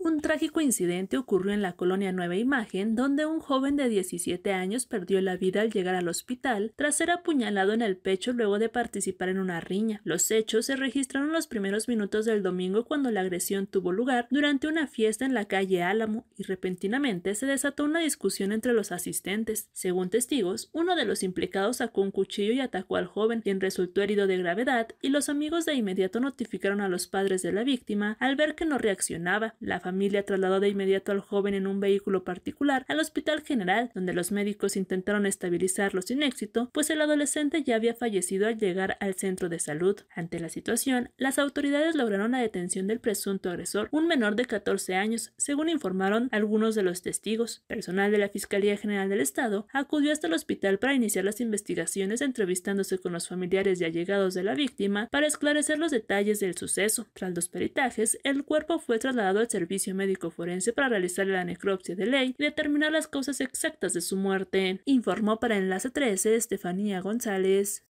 Un trágico incidente ocurrió en la colonia Nueva Imagen, donde un joven de 17 años perdió la vida al llegar al hospital tras ser apuñalado en el pecho luego de participar en una riña. Los hechos se registraron los primeros minutos del domingo cuando la agresión tuvo lugar durante una fiesta en la calle Álamo y repentinamente se desató una discusión entre los asistentes. Según testigos, uno de los implicados sacó un cuchillo y atacó al joven, quien resultó herido de gravedad y los amigos de inmediato notificaron a los padres de la víctima al ver que no reaccionaba. La familia trasladó de inmediato al joven en un vehículo particular al Hospital General, donde los médicos intentaron estabilizarlo sin éxito, pues el adolescente ya había fallecido al llegar al centro de salud. Ante la situación, las autoridades lograron la detención del presunto agresor, un menor de 14 años, según informaron algunos de los testigos. Personal de la Fiscalía General del Estado acudió hasta el hospital para iniciar las investigaciones entrevistándose con los familiares y allegados de la víctima para esclarecer los detalles del suceso. Tras los peritajes, el cuerpo fue trasladado al servicio servicio médico forense para realizar la necropsia de ley y determinar las causas exactas de su muerte, informó para Enlace 13 Estefanía González.